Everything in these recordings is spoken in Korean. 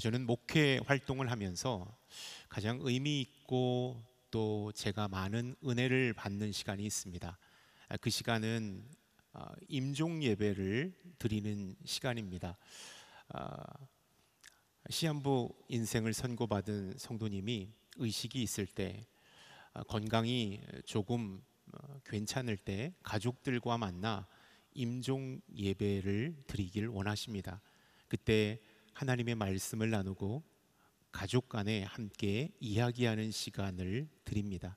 저는 목회 활동을 하면서 가장 의미 있고 또 제가 많은 은혜를 받는 시간이 있습니다. 아, 그 시간은 아, 임종 예배를 드리는 시간입니다. 아, 시한부 인생을 선고받은 성도님이 의식이 있을 때 건강이 조금 어, 괜찮을 때 가족들과 만나 임종 예배를 드리길 원하십니다. 그때 하나님의 말씀을 나누고 가족 간에 함께 이야기하는 시간을 드립니다.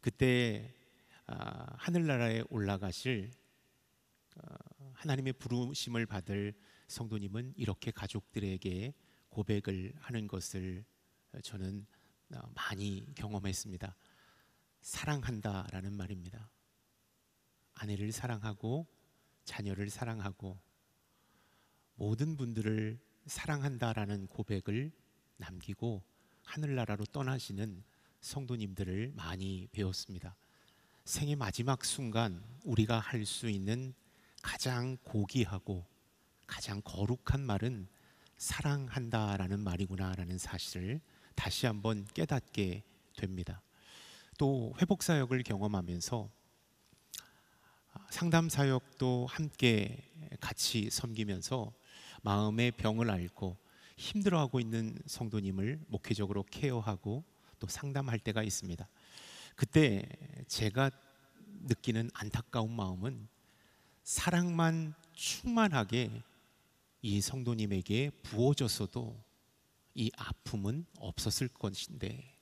그때 아, 하늘나라에 올라가실 어, 하나님의 부르심을 받을 성도님은 이렇게 가족들에게 고백을 하는 것을 저는 어, 많이 경험했습니다. 사랑한다라는 말입니다. 아내를 사랑하고 자녀를 사랑하고 모든 분들을 사랑한다라는 고백을 남기고 하늘나라로 떠나시는 성도님들을 많이 배웠습니다. 생의 마지막 순간 우리가 할 수 있는 가장 고귀하고 가장 거룩한 말은 사랑한다라는 말이구나라는 사실을 다시 한번 깨닫게 됩니다. 또 회복 사역을 경험하면서 상담 사역도 함께 같이 섬기면서 마음의 병을 앓고 힘들어하고 있는 성도님을 목회적으로 케어하고 또 상담할 때가 있습니다. 그때 제가 느끼는 안타까운 마음은 사랑만 충만하게 이 성도님에게 부어졌어도 이 아픔은 없었을 것인데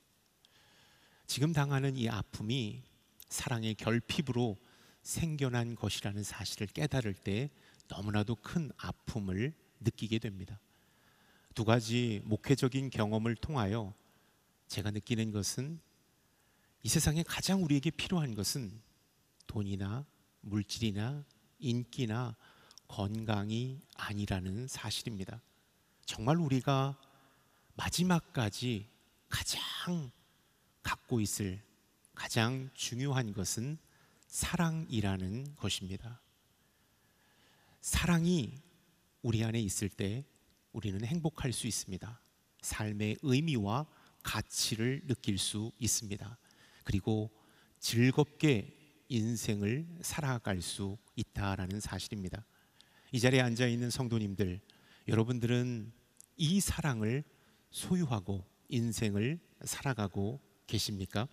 지금 당하는 이 아픔이 사랑의 결핍으로 생겨난 것이라는 사실을 깨달을 때 너무나도 큰 아픔을 느끼게 됩니다. 두 가지 목회적인 경험을 통하여 제가 느끼는 것은 이 세상에 가장 우리에게 필요한 것은 돈이나 물질이나 인기나 건강이 아니라는 사실입니다. 정말 우리가 마지막까지 가장 갖고 있을 가장 중요한 것은 사랑이라는 것입니다. 사랑이 우리 안에 있을 때 우리는 행복할 수 있습니다. 삶의 의미와 가치를 느낄 수 있습니다. 그리고 즐겁게 인생을 살아갈 수 있다라는 사실입니다. 이 자리에 앉아 있는 성도님들, 여러분들은 이 사랑을 소유하고 인생을 살아가고 계십니까?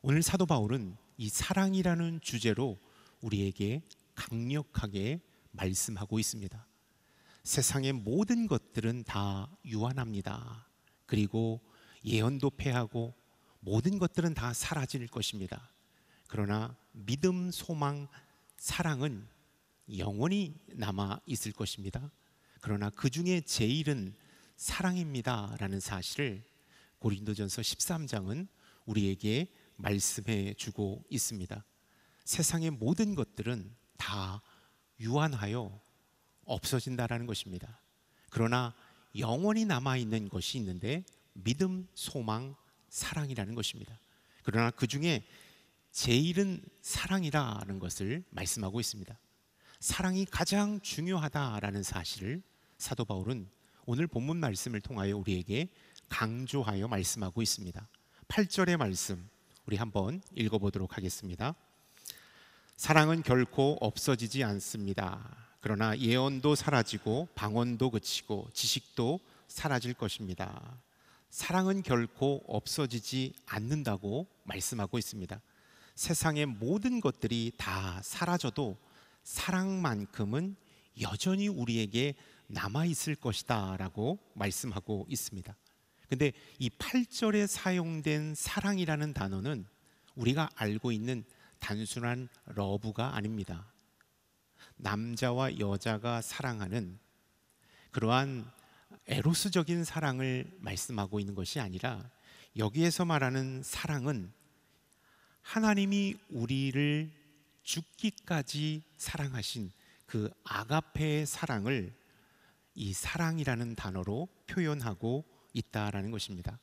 오늘 사도 바울은 이 사랑이라는 주제로 우리에게 강력하게 말씀하고 있습니다. 세상의 모든 것들은 다 유한합니다. 그리고 예언도 패하고 모든 것들은 다 사라질 것입니다. 그러나 믿음, 소망, 사랑은 영원히 남아 있을 것입니다. 그러나 그 중에 제일은 사랑입니다라는 사실을 고린도전서 13장은 우리에게 말씀해 주고 있습니다. 세상의 모든 것들은 다 유한하여 없어진다라는 것입니다. 그러나 영원히 남아 있는 것이 있는데 믿음, 소망, 사랑이라는 것입니다. 그러나 그 중에 제일은 사랑이라는 것을 말씀하고 있습니다. 사랑이 가장 중요하다라는 사실을 사도 바울은 오늘 본문 말씀을 통하여 우리에게 강조하여 말씀하고 있습니다. 8절의 말씀 우리 한번 읽어 보도록 하겠습니다. 사랑은 결코 없어지지 않습니다. 그러나 예언도 사라지고 방언도 그치고 지식도 사라질 것입니다. 사랑은 결코 없어지지 않는다고 말씀하고 있습니다. 세상의 모든 것들이 다 사라져도 사랑만큼은 여전히 우리에게 남아 있을 것이다라고 말씀하고 있습니다. 근데 이 8절에 사용된 사랑이라는 단어는 우리가 알고 있는 단순한 러브가 아닙니다. 남자와 여자가 사랑하는 그러한 에로스적인 사랑을 말씀하고 있는 것이 아니라 여기에서 말하는 사랑은 하나님이 우리를 죽기까지 사랑하신 그 아가페의 사랑을 이 사랑이라는 단어로 표현하고 있다라는 것입니다.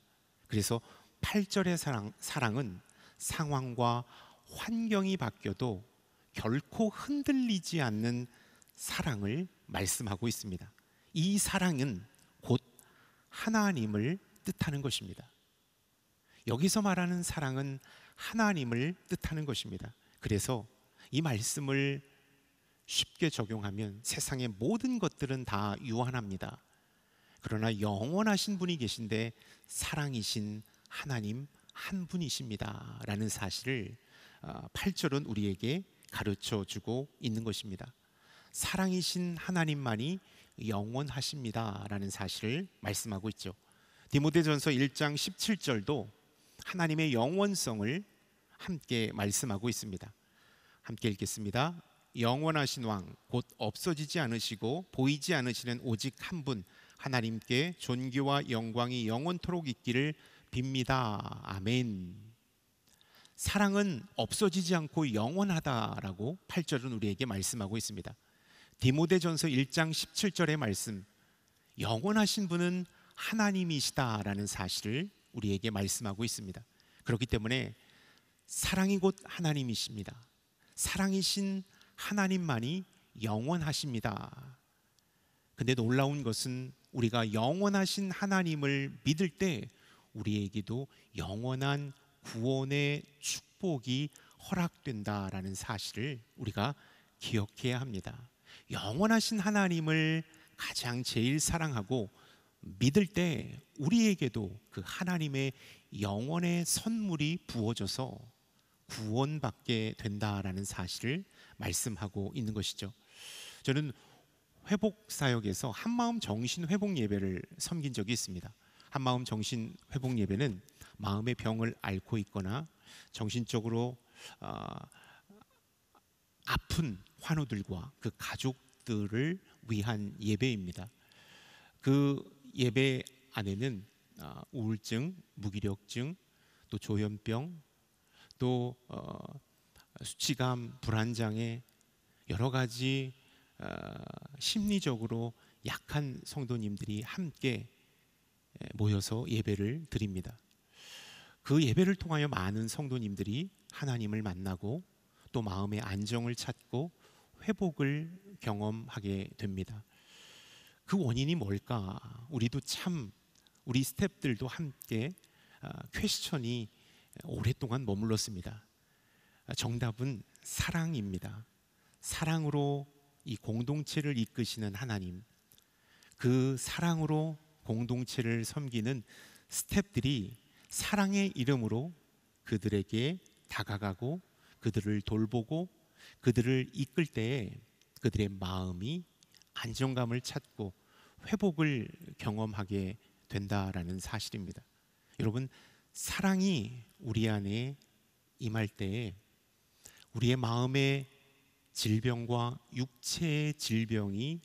그래서 8절의 사랑, 사랑은 상황과 환경이 바뀌어도 결코 흔들리지 않는 사랑을 말씀하고 있습니다. 이 사랑은 곧 하나님을 뜻하는 것입니다. 여기서 말하는 사랑은 하나님을 뜻하는 것입니다. 그래서 이 말씀을 쉽게 적용하면 세상의 모든 것들은 다 유한합니다. 그러나 영원하신 분이 계신데 사랑이신 하나님 한 분이십니다. 라는 사실을 8절은 아, 우리에게 가르쳐 주고 있는 것입니다. 사랑이신 하나님만이 영원하십니다라는 사실을 말씀하고 있죠. 디모데전서 1장 17절도 하나님의 영원성을 함께 말씀하고 있습니다. 함께 읽겠습니다. 영원하신 왕 곧 없어지지 않으시고 보이지 않으시는 오직 한 분 하나님께 존귀와 영광이 영원토록 있기를 빕니다. 아멘. 사랑은 없어지지 않고 영원하다라고 8절은 우리에게 말씀하고 있습니다. 디모데전서 1장 17절의 말씀 영원하신 분은 하나님이시다라는 사실을 우리에게 말씀하고 있습니다. 그렇기 때문에 사랑이 곧 하나님이십니다. 사랑이신 하나님만이 영원하십니다. 근데 놀라운 것은 우리가 영원하신 하나님을 믿을 때 우리에게도 영원한 구원의 축복이 허락된다라는 사실을 우리가 기억해야 합니다. 영원하신 하나님을 가장 제일 사랑하고 믿을 때 우리에게도 그 하나님의 영원의 선물이 부어져서 구원받게 된다라는 사실을 말씀하고 있는 것이죠. 저는 회복 사역에서 한마음 정신 회복 예배를 섬긴 적이 있습니다. 한마음 정신 회복 예배는 마음의 병을 앓고 있거나 정신적으로 어, 아픈 환우들과 그 가족들을 위한 예배입니다. 그 예배 안에는 어, 우울증, 무기력증, 또 조현병, 또 어, 수치감, 불안장애 여러 가지 어, 심리적으로 약한 성도님들이 함께 예, 모여서 예배를 드립니다. 그 예배를 통하여 많은 성도님들이 하나님을 만나고 또 마음의 안정을 찾고 회복을 경험하게 됩니다. 그 원인이 뭘까? 우리도 참 우리 스탭들도 함께 아, 퀘스천이 오랫동안 머물렀습니다. 아, 정답은 사랑입니다. 사랑으로 이 공동체를 이끄시는 하나님, 그 사랑으로 공동체를 섬기는 스탭들이 사랑의 이름으로 그들에게 다가가고 그들을 돌보고 그들을 이끌 때에 그들의 마음이 안정감을 찾고 회복을 경험하게 된다라는 사실입니다. 여러분 사랑이 우리 안에 임할 때에 우리의 마음의 질병과 육체의 질병이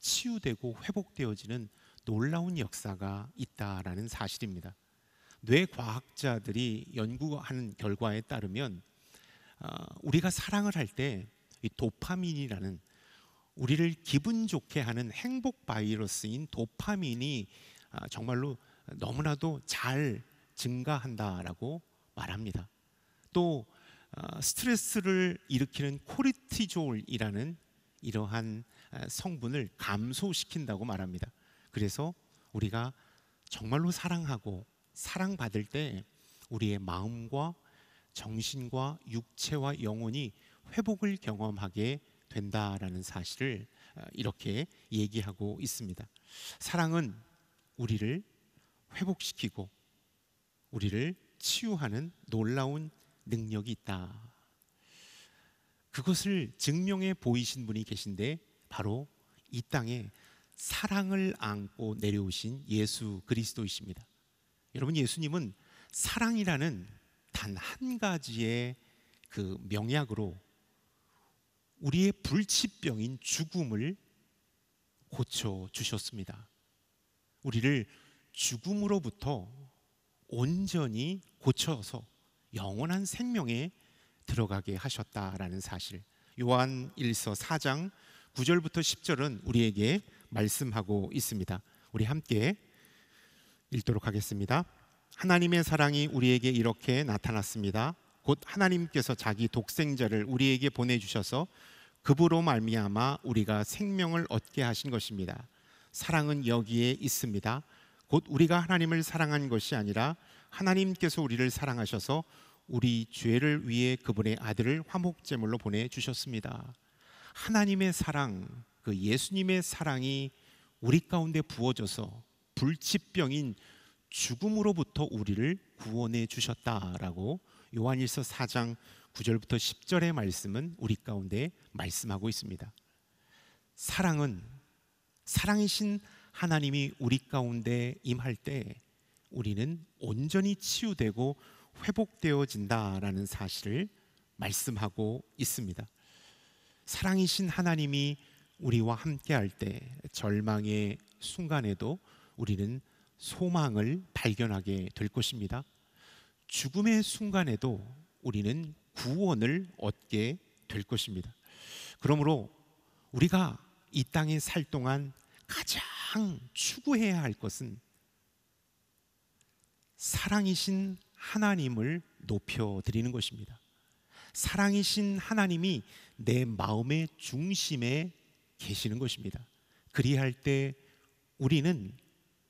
치유되고 회복되어지는 놀라운 역사가 있다라는 사실입니다. 뇌과학자들이 연구하는 결과에 따르면 어, 우리가 사랑을 할 때 이 도파민이라는 우리를 기분 좋게 하는 행복 바이러스인 도파민이 아, 정말로 너무나도 잘 증가한다라고 말합니다. 또 어, 스트레스를 일으키는 코르티졸이라는 이러한 아, 성분을 감소시킨다고 말합니다. 그래서 우리가 정말로 사랑하고 사랑받을 때 우리의 마음과 정신과 육체와 영혼이 회복을 경험하게 된다라는 사실을 어, 이렇게 얘기하고 있습니다. 사랑은 우리를 회복시키고 우리를 치유하는 놀라운 능력이 있다. 그것을 증명해 보이신 분이 계신데 바로 이 땅에 사랑을 안고 내려오신 예수 그리스도이십니다. 여러분 예수님은 사랑이라는 단 한 가지의 그 명약으로 우리의 불치병인 죽음을 고쳐 주셨습니다. 우리를 죽음으로부터 온전히 고쳐서 영원한 생명에 들어가게 하셨다라는 사실. 요한 1서 4장 9절부터 10절은 우리에게 말씀하고 있습니다. 우리 함께 읽도록 하겠습니다. 하나님의 사랑이 우리에게 이렇게 나타났습니다. 곧 하나님께서 자기 독생자를 우리에게 보내주셔서 그부로 말미암아 우리가 생명을 얻게 하신 것입니다. 사랑은 여기에 있습니다. 곧 우리가 하나님을 사랑한 것이 아니라 하나님께서 우리를 사랑하셔서 우리 죄를 위해 그분의 아들을 화목제물로 보내 주셨습니다. 하나님의 사랑, 그 예수님의 사랑이 우리 가운데 부어져서 불치병인 죽음으로부터 우리를 구원해 주셨다라고 요한일서 4장 9절부터 10절의 말씀은 우리 가운데 말씀하고 있습니다. 사랑은 사랑이신 하나님이 우리 가운데 임할 때 우리는 온전히 치유되고 회복되어진다라는 사실을 말씀하고 있습니다. 사랑이신 하나님이 우리와 함께 할 때 절망의 순간에도 우리는 소망을 발견하게 될 것입니다. 죽음의 순간에도 우리는 구원을 얻게 될 것입니다. 그러므로 우리가 이 땅에 살 동안 가장 추구해야 할 것은 사랑이신 하나님을 높여 드리는 것입니다. 사랑이신 하나님이 내 마음의 중심에 계시는 것입니다. 그리할 때 우리는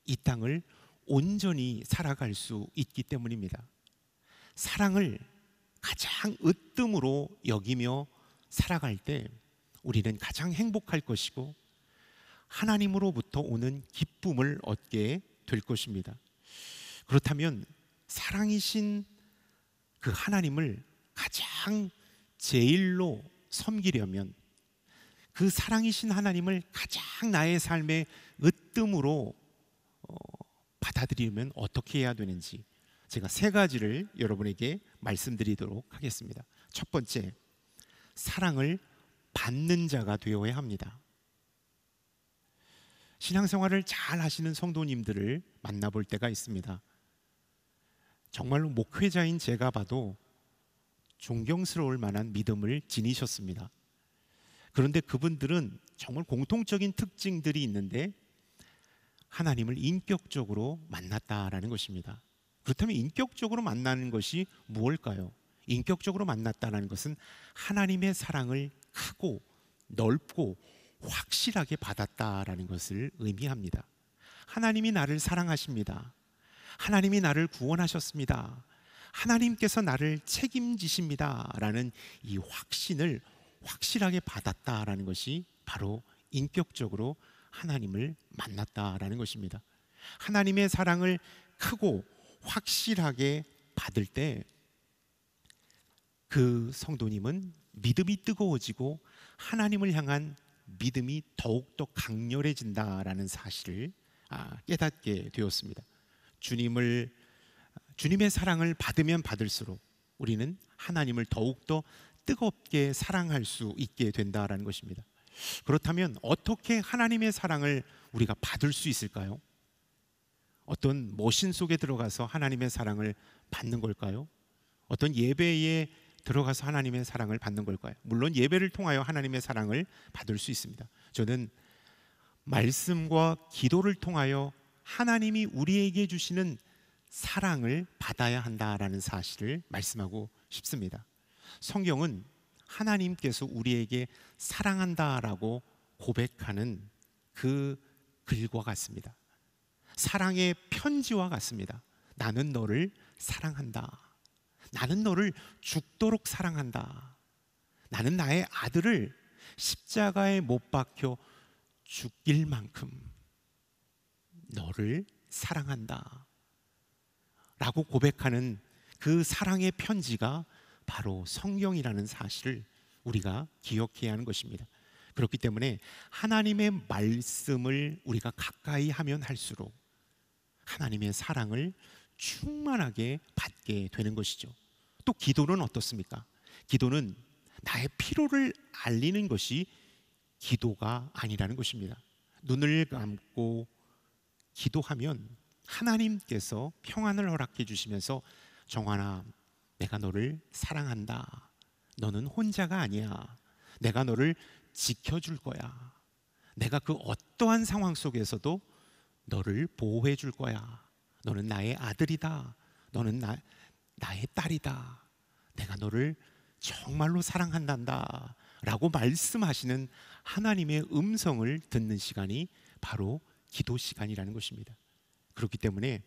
이 땅을 온전히 살아갈 수 있기 때문입니다. 사랑을 가장 으뜸으로 여기며 살아갈 때 우리는 가장 행복할 것이고 하나님으로부터 오는 기쁨을 얻게 될 것입니다. 그렇다면 사랑이신 그 하나님을 가장 제일로 섬기려면 그 사랑이신 하나님을 가장 나의 삶의 으뜸으로 받아들이면 어떻게 해야 되는지 제가 세 가지를 여러분에게 말씀드리도록 하겠습니다. 첫 번째, 사랑을 받는 자가 되어야 합니다. 신앙생활을 잘 하시는 성도님들을 만나볼 때가 있습니다. 정말로 목회자인 제가 봐도 존경스러울 만한 믿음을 지니셨습니다. 그런데 그분들은 정말 공통적인 특징들이 있는데 하나님을 인격적으로 만났다라는 것입니다. 그렇다면 인격적으로 만나는 것이 무엇일까요? 인격적으로 만났다는 것은 하나님의 사랑을 크고 넓고 확실하게 받았다라는 것을 의미합니다. 하나님이 나를 사랑하십니다. 하나님이 나를 구원하셨습니다. 하나님께서 나를 책임지십니다라는 이 확신을 확실하게 받았다라는 것이 바로 인격적으로 하나님을 만났다라는 것입니다. 하나님의 사랑을 크고 확실하게 받을 때 그 성도님은 믿음이 뜨거워지고 하나님을 향한 믿음이 더욱더 강렬해진다라는 사실을 아, 깨닫게 되었습니다. 주님을 주님의 사랑을 받으면 받을수록 우리는 하나님을 더욱더 뜨겁게 사랑할 수 있게 된다라는 것입니다. 그렇다면 어떻게 하나님의 사랑을 우리가 받을 수 있을까요? 어떤 머신 속에 들어가서 하나님의 사랑을 받는 걸까요? 어떤 예배에 들어가서 하나님의 사랑을 받는 걸까요? 물론 예배를 통하여 하나님의 사랑을 받을 수 있습니다. 저는 말씀과 기도를 통하여 하나님이 우리에게 주시는 사랑을 받아야 한다라는 사실을 말씀하고 싶습니다. 성경은 하나님께서 우리에게 사랑한다라고 고백하는 그 글과 같습니다. 사랑의 편지와 같습니다. 나는 너를 사랑한다. 나는 너를 죽도록 사랑한다. 나는 나의 아들을 십자가에 못 박혀 죽일 만큼 너를 사랑한다. 라고 고백하는 그 사랑의 편지가 바로 성경이라는 사실을 우리가 기억해야 하는 것입니다. 그렇기 때문에 하나님의 말씀을 우리가 가까이 하면 할수록 하나님의 사랑을 충만하게 받게 되는 것이죠. 또 기도는 어떻습니까? 기도는 나의 피로를 알리는 것이 기도가 아니라는 것입니다. 눈을 감고 기도하면 하나님께서 평안을 허락해 주시면서 정하나 내가 너를 사랑한다. 너는 혼자가 아니야. 내가 너를 지켜줄 거야. 내가 그 어떠한 상황 속에서도 너를 보호해 줄 거야. 너는 나의 아들이다. 너는 나, 나의 딸이다. 내가 너를 정말로 사랑한단다. 라고 말씀하시는 하나님의 음성을 듣는 시간이 바로 기도 시간이라는 것입니다. 그렇기 때문에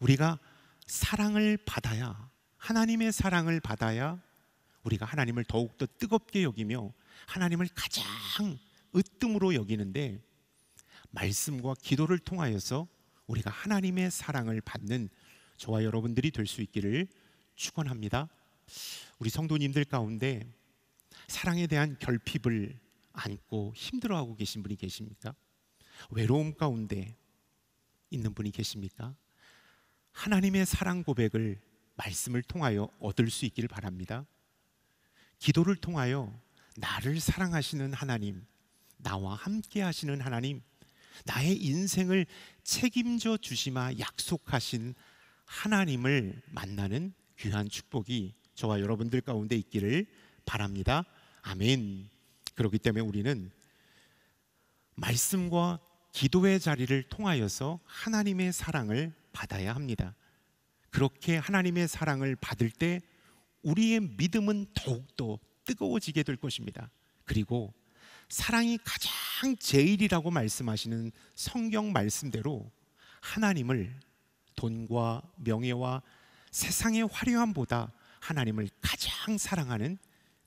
우리가 사랑을 받아야 하나님의 사랑을 받아야 우리가 하나님을 더욱더 뜨겁게 여기며 하나님을 가장 으뜸으로 여기는데 말씀과 기도를 통하여서 우리가 하나님의 사랑을 받는 저와 여러분들이 될 수 있기를 축원합니다. 우리 성도님들 가운데 사랑에 대한 결핍을 안고 힘들어하고 계신 분이 계십니까? 외로움 가운데 있는 분이 계십니까? 하나님의 사랑 고백을 말씀을 통하여 얻을 수 있기를 바랍니다. 기도를 통하여 나를 사랑하시는 하나님, 나와 함께 하시는 하나님, 나의 인생을 책임져 주시마 약속하신 하나님을 만나는 귀한 축복이 저와 여러분들 가운데 있기를 바랍니다. 아멘. 그렇기 때문에 우리는 말씀과 기도의 자리를 통하여서 하나님의 사랑을 받아야 합니다. 그렇게 하나님의 사랑을 받을 때 우리의 믿음은 더욱더 뜨거워지게 될 것입니다. 그리고 사랑이 가장 제일이라고 말씀하시는 성경 말씀대로 하나님을 돈과 명예와 세상의 화려함보다 하나님을 가장 사랑하는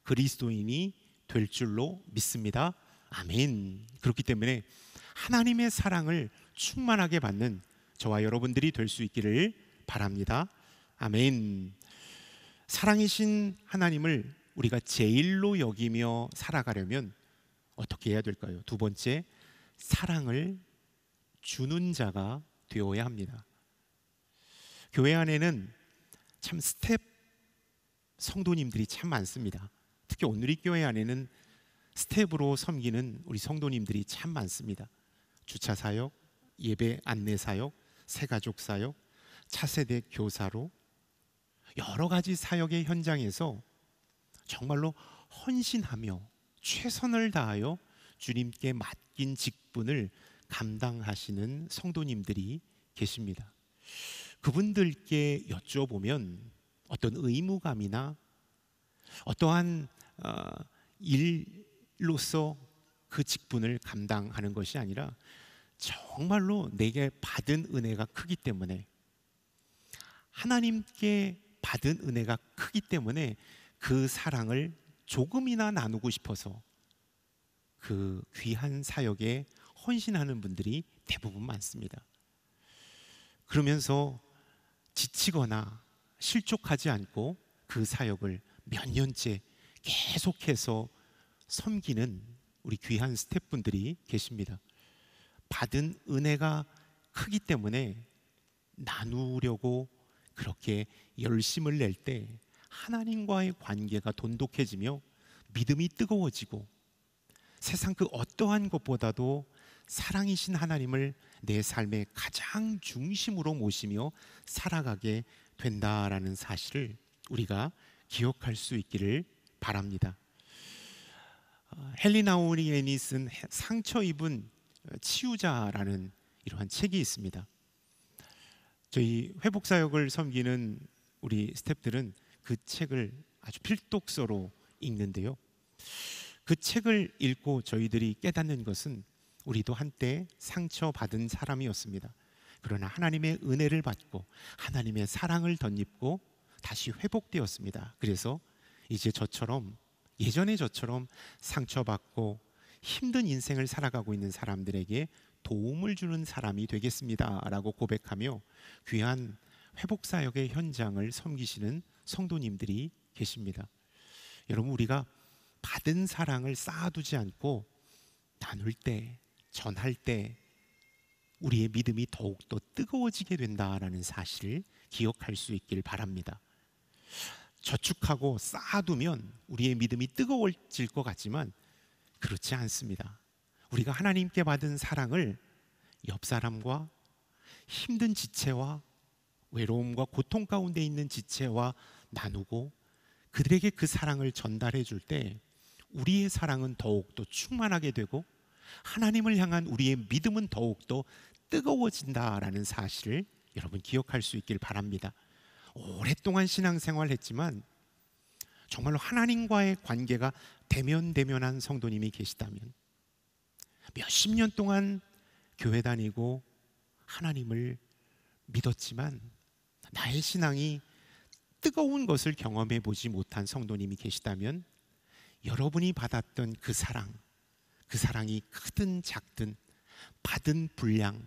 그리스도인이 될 줄로 믿습니다. 아멘. 그렇기 때문에 하나님의 사랑을 충만하게 받는 저와 여러분들이 될 수 있기를 바랍니다. 아멘. 사랑이신 하나님을 우리가 제일로 여기며 살아가려면 어떻게 해야 될까요? 두 번째, 사랑을 주는 자가 되어야 합니다. 교회 안에는 참 스텝 성도님들이 참 많습니다. 특히 오늘의 교회 안에는 스텝으로 섬기는 우리 성도님들이 참 많습니다. 주차 사역, 예배 안내 사역, 새가족 사역, 차세대 교사로 여러 가지 사역의 현장에서 정말로 헌신하며 최선을 다하여 주님께 맡긴 직분을 감당하시는 성도님들이 계십니다. 그분들께 여쭤보면 어떤 의무감이나 어떠한 어, 일로서 그 직분을 감당하는 것이 아니라 정말로 내게 받은 은혜가 크기 때문에 하나님께 받은 은혜가 크기 때문에 그 사랑을 조금이나 나누고 싶어서 그 귀한 사역에 헌신하는 분들이 대부분 많습니다. 그러면서 지치거나 실족하지 않고 그 사역을 몇 년째 계속해서 섬기는 우리 귀한 스태프분들이 계십니다. 받은 은혜가 크기 때문에 나누려고 그렇게 열심을 낼 때 하나님과의 관계가 돈독해지며 믿음이 뜨거워지고 세상 그 어떠한 것보다도 사랑이신 하나님을 내 삶의 가장 중심으로 모시며 살아가게 된다라는 사실을 우리가 기억할 수 있기를 바랍니다. 어, 헨리나우리엔이 쓴 상처 입은 어, 치유자라는 이러한 책이 있습니다. 저희 회복 사역을 섬기는 우리 스탭들은 그 책을 아주 필독서로 읽는데요. 그 책을 읽고 저희들이 깨닫는 것은 우리도 한때 상처받은 사람이었습니다. 그러나 하나님의 은혜를 받고 하나님의 사랑을 덧입고 다시 회복되었습니다. 그래서 이제 저처럼 예전의 저처럼 상처받고 힘든 인생을 살아가고 있는 사람들에게 도움을 주는 사람이 되겠습니다라고 고백하며 귀한 회복 사역의 현장을 섬기시는 성도님들이 계십니다. 여러분 우리가 받은 사랑을 쌓아두지 않고 나눌 때, 전할 때 우리의 믿음이 더욱 더 뜨거워지게 된다라는 사실을 기억할 수 있길 바랍니다. 저축하고 쌓아두면 우리의 믿음이 뜨거워질 것 같지만 그렇지 않습니다. 우리가 하나님께 받은 사랑을 옆 사람과 힘든 지체와 외로움과 고통 가운데 있는 지체와 나누고 그들에게 그 사랑을 전달해 줄 때 우리의 사랑은 더욱더 충만하게 되고 하나님을 향한 우리의 믿음은 더욱더 뜨거워진다라는 사실을 여러분 기억할 수 있길 바랍니다. 오랫동안 신앙생활 했지만 정말로 하나님과의 관계가 대면대면한 성도님이 계시다면 몇십 년 동안 교회 다니고 하나님을 믿었지만 나의 신앙이 뜨거운 것을 경험해 보지 못한 성도님이 계시다면 여러분이 받았던 그 사랑, 그 사랑이 크든 작든 받은 분량,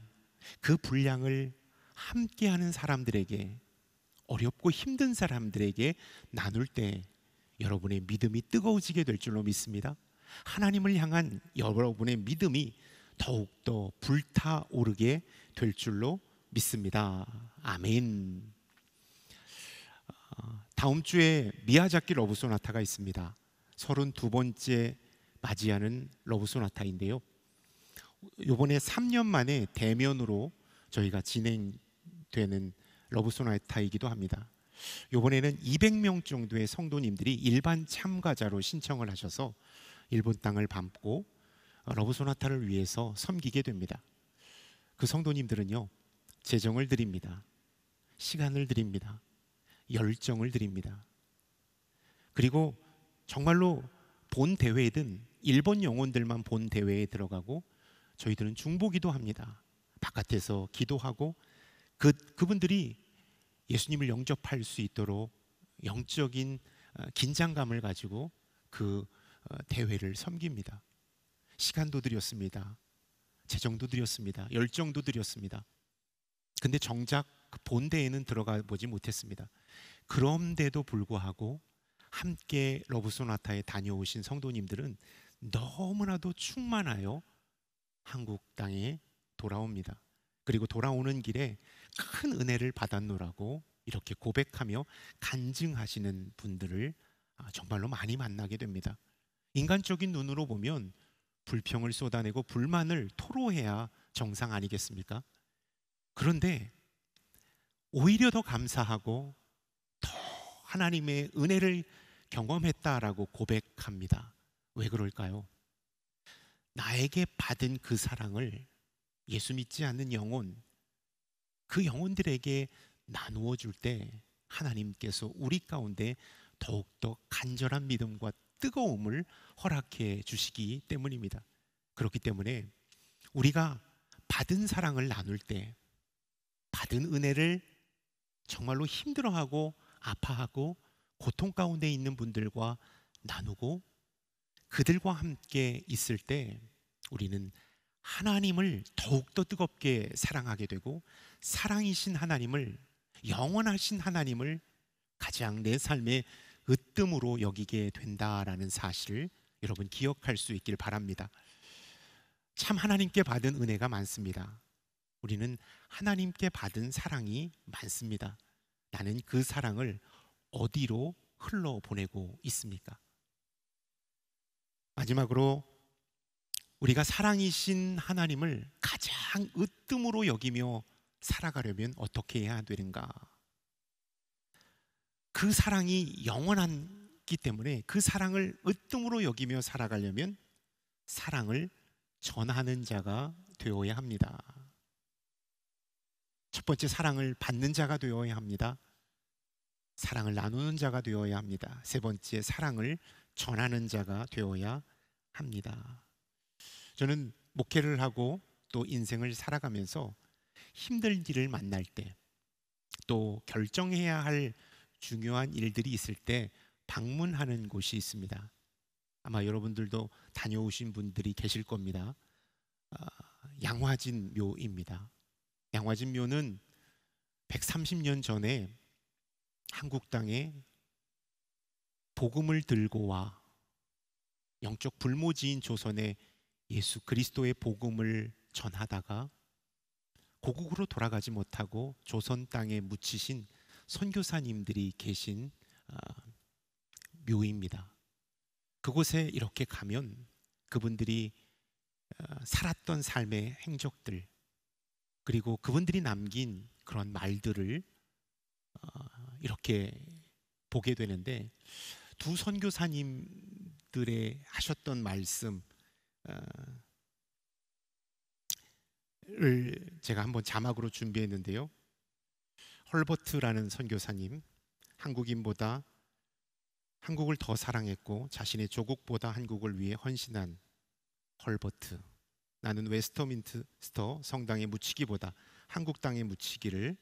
그 분량을 함께하는 사람들에게 어렵고 힘든 사람들에게 나눌 때 여러분의 믿음이 뜨거워지게 될 줄로 믿습니다. 하나님을 향한 여러분의 믿음이 더욱더 불타오르게 될 줄로 믿습니다. 아멘. 아, 다음 주에 미야자키 러브 소나타가 있습니다. 32번째 맞이하는 러브 소나타인데요. 요번에 3년 만에 대면으로 저희가 진행되는 러브 소나타이기도 합니다. 요번에는 200명 정도의 성도님들이 일반 참가자로 신청을 하셔서 일본 땅을 밟고 어, 러브 소나타를 위해서 섬기게 됩니다. 그 성도님들은요. 재정을 드립니다. 시간을 드립니다. 열정을 드립니다. 그리고 정말로 본 대회든 일본 영혼들만 본 대회에 들어가고 저희들은 중보기도 합니다. 바깥에서 기도하고 그 그분들이 예수님을 영접할 수 있도록 영적인 어, 긴장감을 가지고 그 어, 대회를 섬깁니다. 시간도 드렸습니다. 재정도 드렸습니다. 열정도 드렸습니다. 근데 정작 그 본대에는 들어가 보지 못했습니다. 그런데도 불구하고 함께 러브소나타에 다녀오신 성도님들은 너무나도 충만하여 한국 땅에 돌아옵니다. 그리고 돌아오는 길에 큰 은혜를 받았노라고 이렇게 고백하며 간증하시는 분들을 아, 정말로 많이 만나게 됩니다. 인간적인 눈으로 보면 불평을 쏟아내고 불만을 토로해야 정상 아니겠습니까? 그런데 오히려 더 감사하고 더 하나님의 은혜를 경험했다라고 고백합니다. 왜 그럴까요? 나에게 받은 그 사랑을 예수 믿지 않는 영혼, 그 영혼들에게 나누어 줄 때 하나님께서 우리 가운데 더욱더 간절한 믿음과 뜨거움을 허락해 주시기 때문입니다. 그렇기 때문에 우리가 받은 사랑을 나눌 때 받은 은혜를 정말로 힘들어하고 아파하고 고통 가운데 있는 분들과 나누고 그들과 함께 있을 때 우리는 하나님을 더욱더 뜨겁게 사랑하게 되고 사랑이신 하나님을 영원하신 하나님을 가장 내 삶의 으뜸으로 여기게 된다라는 사실을 여러분 기억할 수 있길 바랍니다. 참 하나님께 받은 은혜가 많습니다. 우리는 하나님께 받은 사랑이 많습니다. 나는 그 사랑을 어디로 흘러보내고 있습니까? 마지막으로 우리가 사랑이신 하나님을 가장 으뜸으로 여기며 살아가려면 어떻게 해야 되는가 그 사랑이 영원하기 때문에 그 사랑을 으뜸으로 여기며 살아가려면 사랑을 전하는 자가 되어야 합니다. 첫 번째 사랑을 받는 자가 되어야 합니다. 사랑을 나누는 자가 되어야 합니다. 세 번째 사랑을 전하는 자가 되어야 합니다. 저는 목회를 하고 또 인생을 살아가면서 힘들 일을 만날 때 또 결정해야 할 중요한 일들이 있을 때 방문하는 곳이 있습니다. 아마 여러분들도 다녀오신 분들이 계실 겁니다. 어, 양화진 묘입니다. 양화진 묘는 130년 전에 한국 땅에 복음을 들고 와 영적 불모지인 조선에 예수 그리스도의 복음을 전하다가 고국으로 돌아가지 못하고 조선 땅에 묻히신 선교사님들이 계신 아, 묘입니다. 그곳에 이렇게 가면 그분들이 아, 살았던 삶의 행적들 그리고 그분들이 남긴 그런 말들을 아, 이렇게 보게 되는데 두 선교사님들의 하셨던 말씀을 제가 한번 자막으로 준비했는데요. 헐버트라는 선교사님 한국인보다 한국을 더 사랑했고 자신의 조국보다 한국을 위해 헌신한 헐버트. 나는 웨스터민스터 성당에 묻히기보다 한국 땅에 묻히기를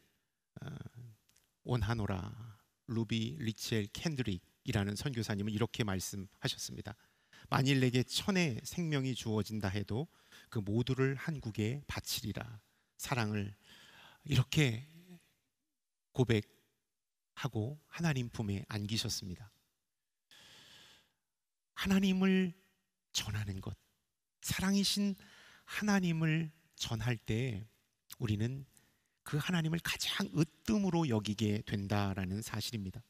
어, 원하노라. 루비 리첼 캔드릭이라는 선교사님은 이렇게 말씀하셨습니다. 만일 내게 천의 생명이 주어진다 해도 그 모두를 한국에 바치리라. 사랑을 이렇게 고백하고 하나님 품에 안기셨습니다. 하나님을 전하는 것, 사랑이신 하나님을 전할 때 우리는 그 하나님을 가장 으뜸으로 여기게 된다라는 사실입니다.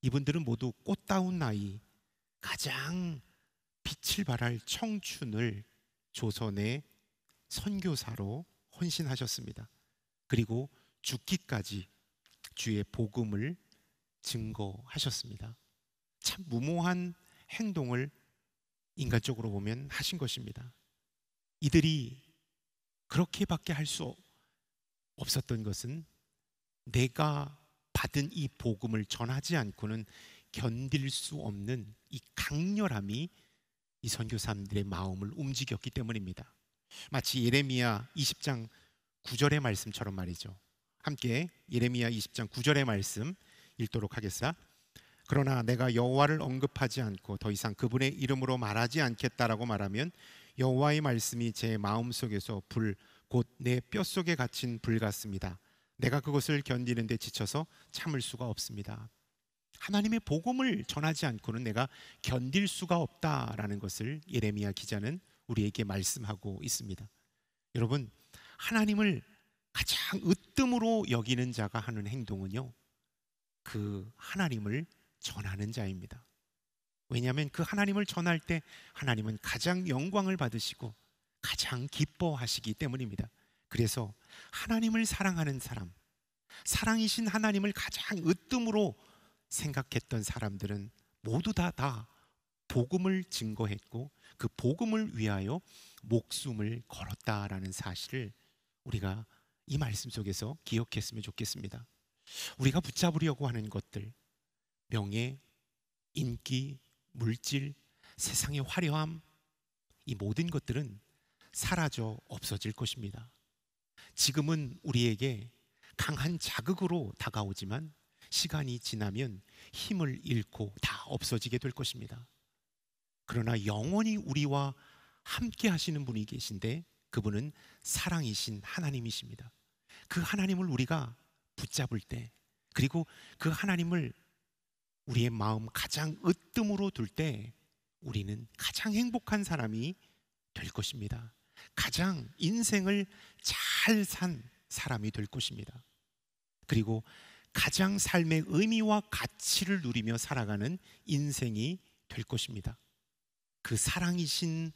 이분들은 모두 꽃다운 나이, 가장 빛을 발할 청춘을 조선의 선교사로 헌신하셨습니다. 그리고 죽기까지 주의 복음을 증거하셨습니다. 참 무모한 행동을 인간적으로 보면 하신 것입니다. 이들이 그렇게밖에 할 수 없었던 것은 내가 받은 이 복음을 전하지 않고는 견딜 수 없는 이 강렬함이 이 선교사들의 마음을 움직였기 때문입니다. 마치 예레미야 20장 9절의 말씀처럼 말이죠. 함께 예레미야 20장 9절의 말씀 읽도록 하겠습니다. 그러나 내가 여호와를 언급하지 않고 더 이상 그분의 이름으로 말하지 않겠다라고 말하면 여호와의 말씀이 제 마음속에서 불 곧 내 뼛속에 갇힌 불 같습니다. 내가 그것을 견디는데 지쳐서 참을 수가 없습니다. 하나님의 복음을 전하지 않고는 내가 견딜 수가 없다라는 것을 예레미야 기자는 우리에게 말씀하고 있습니다. 여러분, 하나님을 가장 으뜸으로 여기는 자가 하는 행동은요. 그 하나님을 전하는 자입니다. 왜냐하면 그 하나님을 전할 때 하나님은 가장 영광을 받으시고 가장 기뻐하시기 때문입니다. 그래서 하나님을 사랑하는 사람, 사랑이신 하나님을 가장 으뜸으로 생각했던 사람들은 모두 다, 다 복음을 증거했고 그 복음을 위하여 목숨을 걸었다라는 사실을 우리가 이 말씀 속에서 기억했으면 좋겠습니다. 우리가 붙잡으려고 하는 것들, 명예, 인기, 물질, 세상의 화려함, 이 모든 것들은 사라져 없어질 것입니다. 지금은 우리에게 강한 자극으로 다가오지만 시간이 지나면 힘을 잃고 다 없어지게 될 것입니다. 그러나 영원히 우리와 함께 하시는 분이 계신데 그분은 사랑이신 하나님이십니다. 그 하나님을 우리가 붙잡을 때 그리고 그 하나님을 우리의 마음 가장 으뜸으로 둘 때 우리는 가장 행복한 사람이 될 것입니다. 가장 인생을 잘 산 사람이 될 것입니다. 그리고 가장 삶의 의미와 가치를 누리며 살아가는 인생이 될 것입니다. 그 사랑이신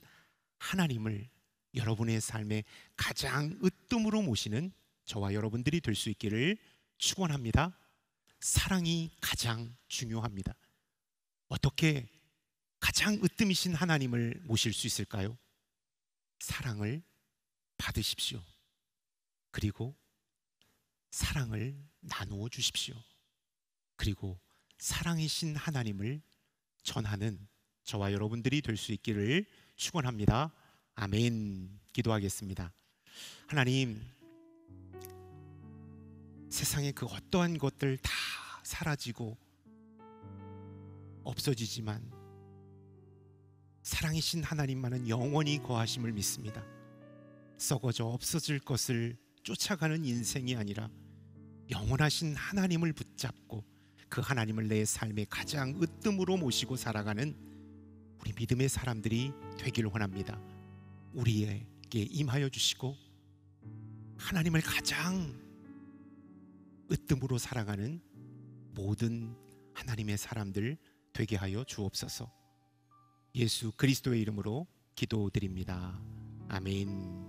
하나님을 여러분의 삶에 가장 으뜸으로 모시는 저와 여러분들이 될 수 있기를 축원합니다. 사랑이 가장 중요합니다. 어떻게 가장 으뜸이신 하나님을 모실 수 있을까요? 사랑을 받으십시오. 그리고 사랑을 나누어 주십시오. 그리고 사랑이신 하나님을 전하는 저와 여러분들이 될 수 있기를 축원합니다. 아멘. 기도하겠습니다. 하나님, 세상의 그 어떠한 것들 다 사라지고 없어지지만 사랑이신 하나님만은 영원히 거하심을 믿습니다. 썩어져 없어질 것을 쫓아가는 인생이 아니라 영원하신 하나님을 붙잡고 그 하나님을 내 삶의 가장 으뜸으로 모시고 살아가는 우리 믿음의 사람들이 되기를 원합니다. 우리에게 임하여 주시고 하나님을 가장 으뜸으로 사랑하는 모든 하나님의 사람들 되게 하여 주옵소서. 예수 그리스도의 이름으로 기도드립니다. 아멘.